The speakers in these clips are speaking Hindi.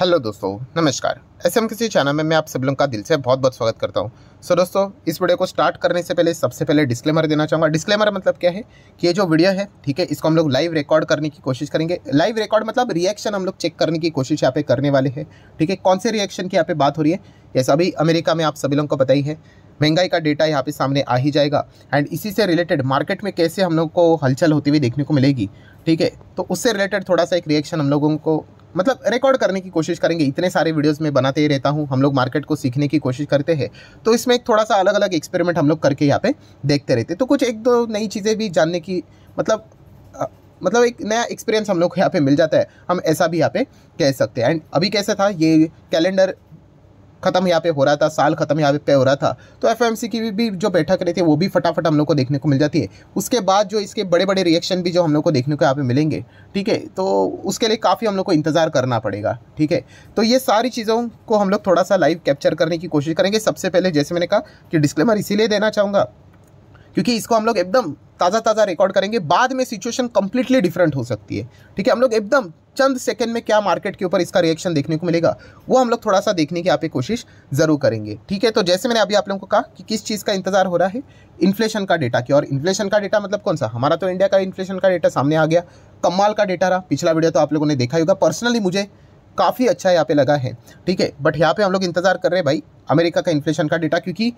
हेलो दोस्तों नमस्कार ऐसे हम किसी चैनल में मैं आप सब लोगों का दिल से बहुत बहुत स्वागत करता हूं सो so, दोस्तों इस वीडियो को स्टार्ट करने से पहले सबसे पहले डिस्क्लेमर देना चाहूँगा डिस्क्लेमर मतलब क्या है कि ये जो वीडियो है ठीक है इसको हम लोग लाइव रिकॉर्ड करने की कोशिश करेंगे लाइव रिकॉर्ड मतलब रिएक्शन हम लोग चेक करने की कोशिश यहाँ पे करने वाले हैं ठीक है कौन से रिएक्शन की यहाँ पे बात हो रही है जैसा अभी अमेरिका में आप सभी लोगों को पता ही है महंगाई का डेटा यहाँ पे सामने आ ही जाएगा एंड इसी से रिलेटेड मार्केट में कैसे हम लोग को हलचल होती हुई देखने को मिलेगी ठीक है तो उससे रिलेटेड थोड़ा सा एक रिएक्शन हम लोगों को मतलब रिकॉर्ड करने की कोशिश करेंगे इतने सारे वीडियोस में बनाते ही रहता हूँ हम लोग मार्केट को सीखने की कोशिश करते हैं तो इसमें एक थोड़ा सा अलग अलग एक्सपेरिमेंट हम लोग करके यहाँ पे देखते रहते तो कुछ एक दो नई चीज़ें भी जानने की मतलब मतलब एक नया एक्सपीरियंस हम लोग को यहाँ पे मिल जाता है हम ऐसा भी यहाँ पे कह सकते हैं एंड अभी कैसा था ये कैलेंडर खत्म यहाँ पे हो रहा था साल खत्म यहाँ पे हो रहा था तो एफ की भी, भी जो बैठक रही थी वो भी फटाफट हम लोग को देखने को मिल जाती है उसके बाद जो इसके बड़े बड़े रिएक्शन भी जो हम लोग को देखने को यहाँ पे मिलेंगे ठीक है तो उसके लिए काफ़ी हम लोग को इंतज़ार करना पड़ेगा ठीक है तो ये सारी चीज़ों को हम लोग थोड़ा सा लाइव कैप्चर करने की कोशिश करेंगे सबसे पहले जैसे मैंने कहा कि डिस्क्लेमर इसीलिए देना चाहूँगा क्योंकि इसको हम लोग एकदम ताज़ा ताज़ा रिकॉर्ड करेंगे बाद में सिचुएशन कम्प्लीटली डिफरेंट हो सकती है ठीक है हम लोग एकदम चंद सेकंड में क्या मार्केट के ऊपर इसका रिएक्शन देखने को मिलेगा वो हम लोग थोड़ा सा देखने की आप कोशिश ज़रूर करेंगे ठीक है तो जैसे मैंने अभी आप लोगों को कहा कि किस चीज़ का इंतजार हो रहा है इन्फ्लेशन का डेटा की और इन्फ्लेशन का डेटा मतलब कौन सा हमारा तो इंडिया का इन्फ्लेशन का डेटा सामने आ गया कमाल का डेटा रहा पिछला वीडियो तो आप लोगों ने देखा ही होगा पर्सनली मुझे काफ़ी अच्छा यहाँ पे लगा है ठीक है बट यहाँ पे हम लोग इंतज़ार कर रहे हैं भाई अमेरिका का इन्फ्लेशन का डेटा क्योंकि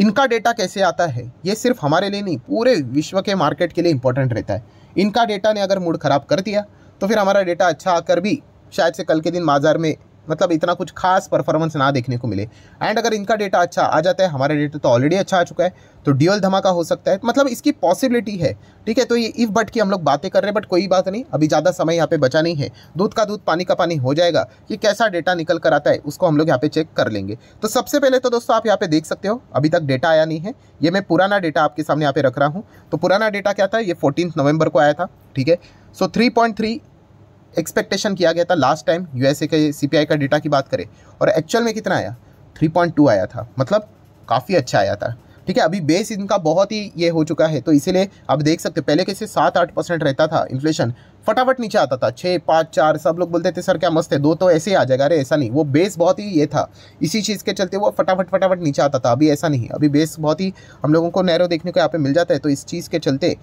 इनका डेटा कैसे आता है ये सिर्फ हमारे लिए नहीं पूरे विश्व के मार्केट के लिए इंपॉर्टेंट रहता है इनका डेटा ने अगर मूड ख़राब कर दिया तो फिर हमारा डेटा अच्छा आकर भी शायद से कल के दिन बाज़ार में मतलब इतना कुछ खास परफॉर्मेंस ना देखने को मिले एंड अगर इनका डेटा अच्छा आ जाता है हमारा डेटा तो ऑलरेडी अच्छा आ चुका है तो ड्यूअल धमाका हो सकता है मतलब इसकी पॉसिबिलिटी है ठीक है तो ये इफ़ बट की हम लोग बातें कर रहे हैं बट कोई बात नहीं अभी ज़्यादा समय यहाँ पे बचा नहीं है दूध का दूध पानी का पानी हो जाएगा कि कैसा डेटा निकल कर आता है उसको हम लोग यहाँ पे चेक कर लेंगे तो सबसे पहले तो दोस्तों आप यहाँ पे देख सकते हो अभी तक डेटा आया नहीं है ये मैं पुराना डेटा आपके सामने यहाँ पे रख रहा हूँ तो पुराना डेटा क्या था ये फोर्टीन नवंबर को आया था ठीक है so three point three expectation किया गया था लास्ट टाइम यूएसए के सीपीआई का डेटा की बात करें और एक्चुअल में कितना आया 3.2 आया था मतलब काफ़ी अच्छा आया था ठीक है अभी बेस इनका बहुत ही ये हो चुका है तो इसीलिए आप देख सकते पहले कैसे सात आठ परसेंट रहता था इन्फ्लेशन फटाफट नीचे आता था छः पाँच चार सब लोग बोलते थे सर क्या मस्त है दो तो ऐसे ही आ जाएगा अरे ऐसा नहीं वो बेस बहुत ही ये था इसी चीज़ के चलते वो फटाफट फटाफट नीचे आता था अभी ऐसा नहीं अभी बेस बहुत ही हम लोगों को नैरो देखने को यहाँ पे मिल जाता है तो इस चीज़ के चलते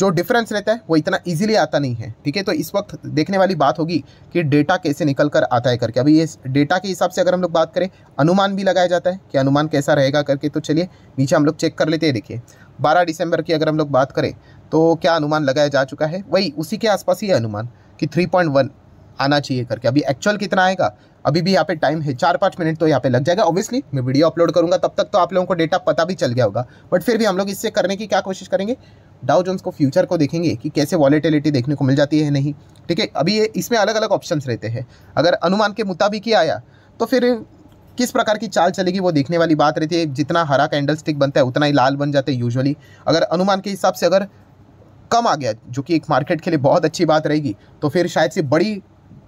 जो डिफरेंस रहता है वो इतना इजीली आता नहीं है ठीक है तो इस वक्त देखने वाली बात होगी कि डेटा कैसे निकल कर आता है करके अभी ये डेटा के हिसाब से अगर हम लोग बात करें अनुमान भी लगाया जाता है कि अनुमान कैसा रहेगा करके तो चलिए नीचे हम लोग चेक कर लेते हैं देखिए बारह दिसंबर की अगर हम लोग बात करें तो क्या अनुमान लगाया जा चुका है वही उसी के आसपास ही है अनुमान कि थ्री आना चाहिए करके अभी एक्चुअल कितना आएगा अभी भी यहाँ पे टाइम है चार पाँच मिनट तो यहाँ पे लग जाएगा ऑब्वियसली मैं वीडियो अपलोड करूँगा तब तक तो आप लोगों को डेटा पता भी चल गया होगा बट फिर भी हम लोग इससे करने की क्या कोशिश करेंगे डाउ जोन्स को फ्यूचर को देखेंगे कि कैसे वॉलेटिलिटी देखने को मिल जाती है नहीं ठीक है अभी ये इसमें अलग अलग ऑप्शन रहते हैं अगर अनुमान के मुताबिक ही आया तो फिर किस प्रकार की चाल चलेगी वो देखने वाली बात रहती है जितना हरा कैंडल स्टिक बनता है उतना ही लाल बन जाते हैं यूजुअली अगर अनुमान के हिसाब से अगर कम आ गया जो कि एक मार्केट के लिए बहुत अच्छी बात रहेगी तो फिर शायद से बड़ी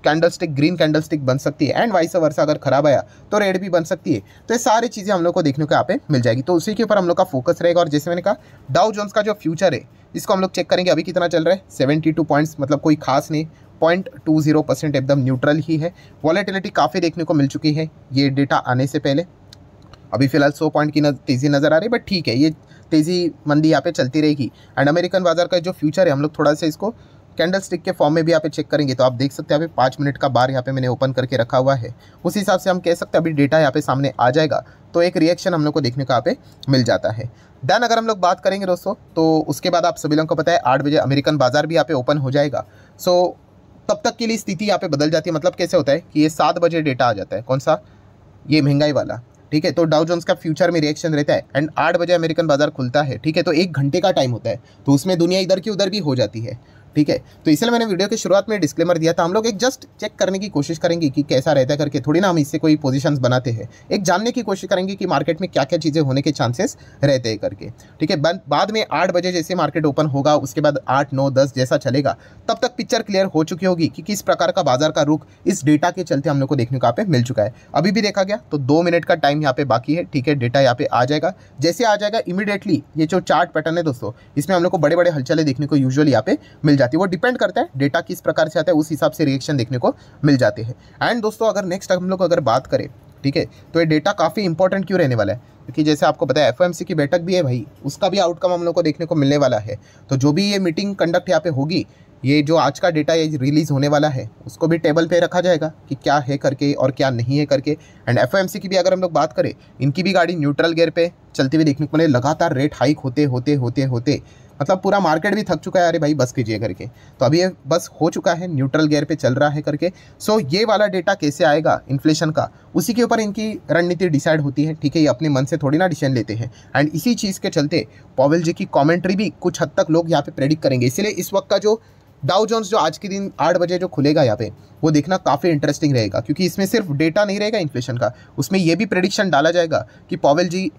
कैंडलस्टिक ग्रीन कैंडलस्टिक बन सकती है एंड वाइस वर्षा अगर खराब आया तो रेड भी बन सकती है तो ये सारी चीज़ें हम लोग को देखने को यहाँ पे मिल जाएगी तो उसी के ऊपर हम लोग का फोकस रहेगा और जैसे मैंने कहा डाउ जोन्स का जो फ्यूचर है इसको हम लोग चेक करेंगे अभी कितना चल रहा है सेवेंटी टू पॉइंट्स मतलब कोई खास नहीं पॉइंट टू जीरो परसेंट एकदम न्यूट्रल ही है वॉलेटिलिटी काफ़ी देखने को मिल चुकी है ये डेटा आने से पहले अभी फिलहाल सौ पॉइंट की नज, तेज़ी नज़र आ रही है बट ठीक है ये तेज़ी मंदी यहाँ पे चलती रहेगी एंड अमेरिकन बाजार का जो फ्यूचर है हम लोग थोड़ा सा इसको कैंडल स्टिक के फॉर्म में भी यहाँ पे चेक करेंगे तो आप देख सकते हैं यहाँ पे पाँच मिनट का बार यहाँ पे मैंने ओपन करके रखा हुआ है उस हिसाब से हम कह सकते हैं अभी डेटा यहाँ पे सामने आ जाएगा तो एक रिएक्शन हम लोग को देखने का यहाँ पे मिल जाता है देन अगर हम लोग बात करेंगे दोस्तों तो उसके बाद आप सभी लोगों को पता है आठ बजे अमेरिकन बाजार भी यहाँ पे ओपन हो जाएगा सो तब तक के लिए स्थिति यहाँ पे बदल जाती है मतलब कैसे होता है कि ये सात बजे डेटा आ जाता है कौन सा ये महंगाई वाला ठीक है तो डाउ जोन्स का फ्यूचर में रिएक्शन रहता है एंड आठ बजे अमेरिकन बाजार खुलता है ठीक है तो एक घंटे का टाइम होता है तो उसमें दुनिया इधर की उधर भी हो जाती है ठीक है तो इसलिए मैंने वीडियो के शुरुआत में डिस्क्लेमर दिया था हम लोग एक जस्ट चेक करने की कोशिश करेंगे कि कैसा रहता है करके थोड़ी ना हम इससे कोई पोजिशन बनाते हैं एक जानने की कोशिश करेंगे कि मार्केट में क्या क्या चीज़ें होने के चांसेस रहते हैं करके ठीक है बाद में आठ बजे जैसे मार्केट ओपन होगा उसके बाद आठ नौ दस जैसा चलेगा तब तक पिक्चर क्लियर हो चुकी होगी कि किस प्रकार का बाजार का रुख इस डेटा के चलते हम लोग को देखने को यहाँ पे मिल चुका है अभी भी देखा गया तो दो मिनट का टाइम यहाँ पे बाकी है ठीक है डेटा यहाँ पे आ जाएगा जैसे आ जाएगा इमीडिएटली ये जो चार्ट पैटर्न है दोस्तों इसमें हम लोग को बड़े बड़े हलचले देखने को यूजअली यहाँ पे मिल जाए जाती है वो डिपेंड करता है डेटा किस प्रकार से आता है उस हिसाब से रिएक्शन देखने को मिल जाते हैं एंड दोस्तों अगर नेक्स्ट हम लोग अगर बात करें ठीक है तो ये डेटा काफ़ी इंपॉर्टेंट क्यों रहने वाला है क्योंकि जैसे आपको पता है एफ की बैठक भी है भाई उसका भी आउटकम हम लोग को देखने को मिलने वाला है तो जो भी ये मीटिंग कंडक्ट यहाँ पे होगी ये जो आज का डेटा ये रिलीज़ होने वाला है उसको भी टेबल पे रखा जाएगा कि क्या है करके और क्या नहीं है करके एंड एफ की भी अगर हम लोग बात करें इनकी भी गाड़ी न्यूट्रल गेयर पे चलती हुई देखने को मिले लगातार रेट हाइक होते होते होते होते मतलब पूरा मार्केट भी थक चुका है अरे भाई बस कीजिए करके तो अभी ये बस हो चुका है न्यूट्रल गेयर पे चल रहा है करके सो so, ये वाला डेटा कैसे आएगा इन्फ्लेशन का उसी के ऊपर इनकी रणनीति डिसाइड होती है ठीक है ये अपने मन से थोड़ी ना डिसीजन लेते हैं एंड इसी चीज़ के चलते पॉवेल जी की कॉमेंट्री भी कुछ हद तक लोग यहाँ पे प्रेडिक्ट करेंगे इसलिए इस वक्त का जो डाउ जोन्स जो आज के दिन आठ बजे जो खुलेगा यहाँ पे वो देखना काफ़ी इंटरेस्टिंग रहेगा क्योंकि इसमें सिर्फ डेटा नहीं रहेगा इन्फ्लेशन का उसमें यह भी प्रडिक्शन डाला जाएगा कि पॉवेल जी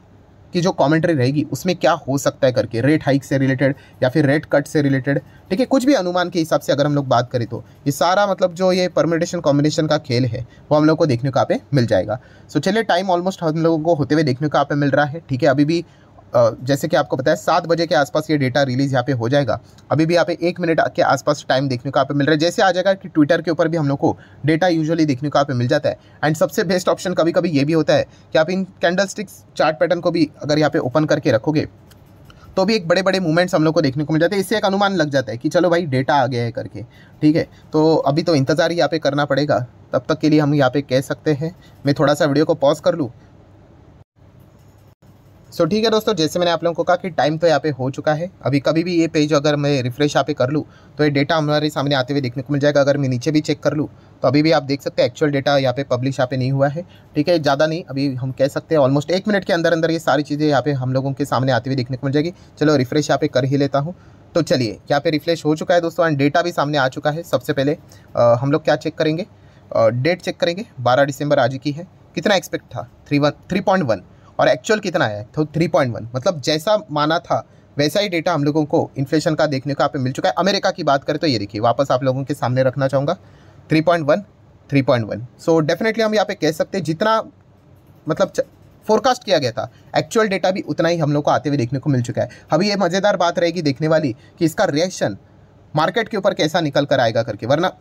की जो कॉमेंट्री रहेगी उसमें क्या हो सकता है करके रेट हाइक से रिलेटेड या फिर रेट कट से रिलेटेड ठीक है कुछ भी अनुमान के हिसाब से अगर हम लोग बात करें तो ये सारा मतलब जो ये परमिटेशन कॉम्बिनेशन का खेल है वो हम लोग को देखने को आप मिल जाएगा सो चलिए टाइम ऑलमोस्ट हम लोगों को होते हुए देखने को आप मिल रहा है ठीक है अभी भी जैसे कि आपको पता है सात बजे के आसपास ये डेटा रिलीज़ यहाँ पे हो जाएगा अभी भी यहाँ पे एक मिनट के आसपास टाइम देखने को आप मिल रहा है जैसे आ जाएगा कि ट्विटर के ऊपर भी हम लोग को डेटा यूजुअली देखने को आप मिल जाता है एंड सबसे बेस्ट ऑप्शन कभी कभी ये भी होता है कि आप इन कैंडल स्टिक्स चार्ट पैटर्न को भी अगर यहाँ पे ओपन करके रखोगे तो भी एक बड़े बड़े मूवमेंट्स हम लोग को देखने को मिल जाते हैं इससे एक अनुमान लग जाता है कि चलो भाई डेटा आ गया है करके ठीक है तो अभी तो इंतज़ार ही यहाँ पे करना पड़ेगा तब तक के लिए हम यहाँ पे कह सकते हैं मैं थोड़ा सा वीडियो को पॉज कर लूँ सो ठीक है दोस्तों जैसे मैंने आप लोगों को कहा कि टाइम तो यहाँ पे हो चुका है अभी कभी भी ये पेज अगर मैं रिफ्रेश यहाँ पे कर लूँ तो ये डेटा हमारे सामने आते हुए देखने को मिल जाएगा अगर मैं नीचे भी चेक कर लूँ तो अभी भी आप देख सकते हैं एक्चुअल डेटा यहाँ पे पब्लिश यहाँ पे नहीं हुआ है ठीक है ज़्यादा नहीं अभी हम कह सकते हैं ऑलमोस्ट एक मिनट के अंदर अंदर ये सारी चीज़ें यहाँ पे हम लोगों के सामने आते हुए देखने को मिल जाएगी चलो रिफ्रेश यहाँ पे कर ही लेता हूँ तो चलिए यहाँ पे रिफ्रेश हो चुका है दोस्तों एंड डेटा भी सामने आ चुका है सबसे पहले हम लोग क्या चेक करेंगे डेट चेक करेंगे बारह दिसंबर आज की है कितना एक्सपेक्ट था three one three point one और एक्चुअल कितना है तो थ्री पॉइंट वन मतलब जैसा माना था वैसा ही डेटा हम लोगों को इन्फ्लेशन का देखने को आप मिल चुका है अमेरिका की बात करें तो ये देखिए वापस आप लोगों के सामने रखना चाहूँगा three point one three point one so definitely हम यहाँ पे कह सकते हैं जितना मतलब फोरकास्ट किया गया था एक्चुअल डेटा भी उतना ही हम लोग को आते हुए देखने को मिल चुका है अभी ये मज़ेदार बात रहेगी देखने वाली कि इसका रिएक्शन मार्केट के ऊपर कैसा निकल कर आएगा करके वरना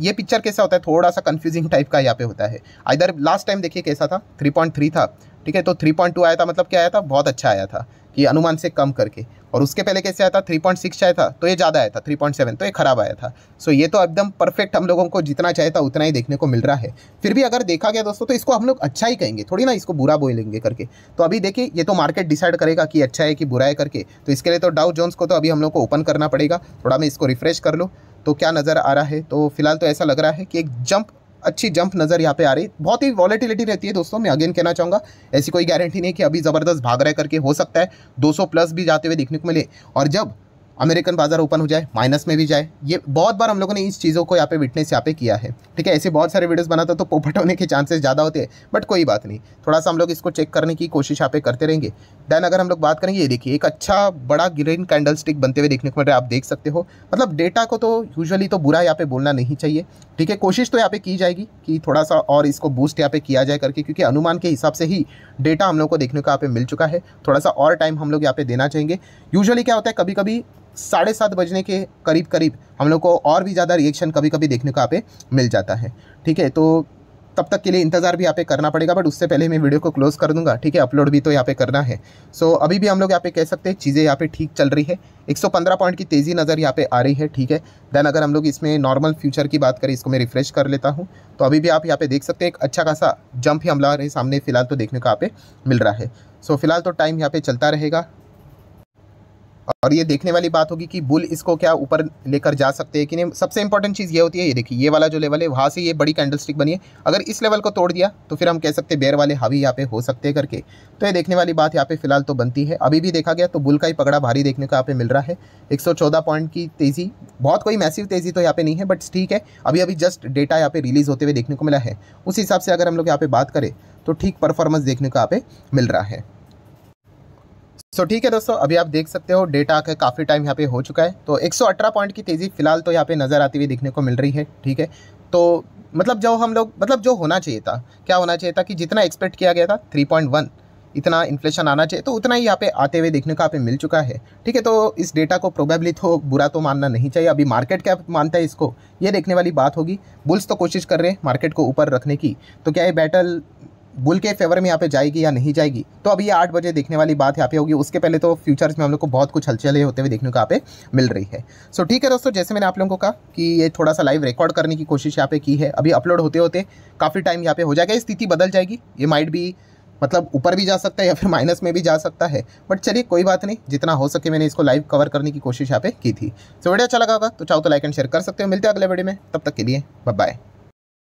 ये पिक्चर कैसा होता है थोड़ा सा कन्फ्यूजिंग टाइप का यहाँ पे होता है इधर लास्ट टाइम देखिए कैसा था 3.3 था ठीक है तो 3.2 आया था मतलब क्या आया था बहुत अच्छा आया था कि अनुमान से कम करके और उसके पहले कैसे आया था 3.6 आया था तो ये ज़्यादा आया था 3.7 तो ये ख़राब आया था सो ये तो एकदम परफेक्ट हम लोगों को जितना चाहिए था उतना ही देखने को मिल रहा है फिर भी अगर देखा गया दोस्तों तो इसको हम लोग अच्छा ही कहेंगे थोड़ी ना इसको बुरा बोलेंगे करके तो अभी देखिए ये तो मार्केट डिसाइड करेगा कि अच्छा है कि बुरा है करके तो इसके लिए तो डाउ जोन्स को तो अभी हम लोग को ओपन करना पड़ेगा थोड़ा मैं इसको रिफ्रेश कर लूँ तो क्या नज़र आ रहा है तो फिलहाल तो ऐसा लग रहा है कि एक जंप अच्छी जंप नज़र यहाँ पे आ रही बहुत ही वॉलेटिलिटी रहती है दोस्तों मैं अगेन कहना चाहूँगा ऐसी कोई गारंटी नहीं कि अभी ज़बरदस्त भाग रह करके हो सकता है 200 प्लस भी जाते हुए देखने को मिले और जब अमेरिकन बाजार ओपन हो जाए माइनस में भी जाए ये बहुत बार हम लोगों ने इस चीज़ों को यहाँ पे विटनेस यहाँ पे किया है ठीक है ऐसे बहुत सारे वीडियोस बनाता तो पोपट होने के चांसेस ज़्यादा होते हैं बट कोई बात नहीं थोड़ा सा हम लोग इसको चेक करने की कोशिश यहाँ पे करते रहेंगे दैन अगर हम लोग बात करेंगे ये देखिए एक अच्छा बड़ा ग्रीन कैंडल स्टिक बनते हुए देखने को मिल रहा है आप देख सकते हो मतलब डेटा को तो यूजली तो बुरा यहाँ पे बोलना नहीं चाहिए ठीक है कोशिश तो यहाँ पे की जाएगी कि थोड़ा सा और इसको बूस्ट यहाँ पे किया जाए करके क्योंकि अनुमान के हिसाब से ही डेटा हम लोग को देखने को यहाँ पे मिल चुका है थोड़ा सा और टाइम हम लोग यहाँ पे देना चाहेंगे यूजअली क्या होता है कभी कभी साढ़े सात बजने के करीब करीब हम लोग को और भी ज़्यादा रिएक्शन कभी कभी देखने को यहाँ पे मिल जाता है ठीक है तो तब तक के लिए इंतज़ार भी यहाँ पे करना पड़ेगा बट उससे पहले मैं वीडियो को क्लोज़ कर दूंगा ठीक है अपलोड भी तो यहाँ पे करना है सो so, अभी भी हम लोग यहाँ पे कह सकते हैं चीज़ें यहाँ पे ठीक चल रही है 115 पॉइंट की तेज़ी नज़र यहाँ पे आ रही है ठीक है देन अगर हम लोग इसमें नॉर्मल फ्यूचर की बात करें इसको मैं रिफ्रेश कर लेता हूँ तो अभी भी आप यहाँ पे देख सकते हैं एक अच्छा खासा जंप ही हमला सामने फिलहाल तो देखने को यहाँ पे मिल रहा है सो so, फिलहाल तो टाइम यहाँ पे चलता रहेगा और ये देखने वाली बात होगी कि बुल इसको क्या ऊपर लेकर जा सकते हैं कि नहीं सबसे इंपॉर्टेंट चीज़ ये होती है ये देखिए ये वाला जो लेवल है वहाँ से ये बड़ी कैंडलस्टिक बनी है अगर इस लेवल को तोड़ दिया तो फिर हम कह सकते हैं बेर वाले हावी यहाँ पे हो सकते हैं करके तो ये देखने वाली बात यहाँ पे फिलहाल तो बनती है अभी भी देखा गया तो बुल का ही पकड़ा भारी देखने को यहाँ पे मिल रहा है एक पॉइंट की तेज़ी बहुत कोई मैसिव तेज़ी तो यहाँ पे नहीं है बट ठीक है अभी अभी जस्ट डेटा यहाँ पे रिलीज़ होते हुए देखने को मिला है उस हिसाब से अगर हम लोग यहाँ पे बात करें तो ठीक परफॉर्मेंस देखने को यहाँ पे मिल रहा है सो ठीक है दोस्तों अभी आप देख सकते हो डेटा आकर काफ़ी टाइम यहाँ पे हो चुका है तो 118 पॉइंट की तेज़ी फिलहाल तो यहाँ पे नज़र आती हुई देखने को मिल रही है ठीक है तो मतलब जो हम लोग मतलब जो होना चाहिए था क्या होना चाहिए था कि जितना एक्सपेक्ट किया गया था 3.1 इतना इन्फ्लेशन आना चाहिए तो उतना ही यहाँ पे आते हुए देखने को यहाँ पे मिल चुका है ठीक है तो इस डेटा को प्रोबेबली तो बुरा तो मानना नहीं चाहिए अभी मार्केट क्या मानता है इसको ये देखने वाली बात होगी बुल्स तो कोशिश कर रहे हैं मार्केट को ऊपर रखने की तो क्या ये बैटल बुल के फेवर में यहाँ पे जाएगी या नहीं जाएगी तो अभी ये आठ बजे देखने वाली बात यहाँ पे होगी उसके पहले तो फ्यूचर्स में हम लोग को बहुत कुछ हलचल होते हुए देखने को यहाँ पे मिल रही है सो ठीक है दोस्तों जैसे मैंने आप लोगों को कहा कि ये थोड़ा सा लाइव रिकॉर्ड करने की कोशिश यहाँ पे की है अभी अपलोड होते होते काफ़ी टाइम यहाँ पे हो जाएगा स्थिति बदल जाएगी ये माइट भी मतलब ऊपर भी जा सकता है या फिर माइनस में भी जा सकता है बट चलिए कोई बात नहीं जितना हो सके मैंने इसको लाइव कवर करने की कोशिश यहाँ पे की थी सो वीडियो अच्छा लगा होगा तो चाहो तो लाइक एंड शेयर कर सकते हो मिलते हैं अगले वीडियो में तब तक के लिए बाय